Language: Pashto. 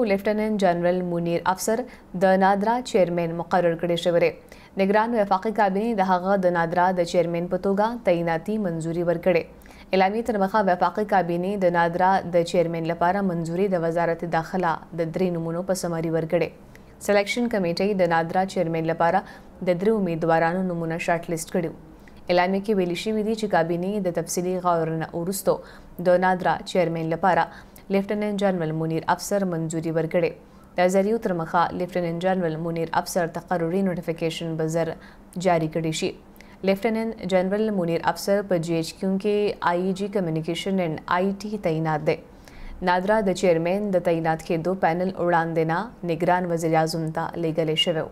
لیفټننټ جنرال منیر افسر د نادرا چیرمن مقرر کړی شوی دی نگران وفاقي کابینه د هغه د نادرا د چیرمن په توګه تعیناتي منځوري ورکړې اعلامیې تر مخه وفاقي کابینه د نادرا د چیرمن لپاره منځوري د وزارت داخله د درې نمونو په سماري ورکړې سلیکشن کمیټې د نادرا چیرمن لپاره د درې امیدوارانو نمونه شارټ لیست کړیو اعلامیې کې ویل شوی دی چې کابینه د تفصیلي غوړنه ورستو د نادرا چیرمن لپاره لیفټننټ جنرال منیر افسر منځوري ورکړې د زریو تر مخه لیفټننټ جنرال منیر افسر تقرری نوټیفیکیشن بزر جاری کړی شي لیفټننټ جنرال منیر افسر په جی ایچ کیو کې آی جی کمیونیکیشن اینڈ آئی ټی تعینات دی نادرا د چیرمن د تعینات کېدو پینل وړاندې نه نگران وزیر اعظم ته لیږل شوی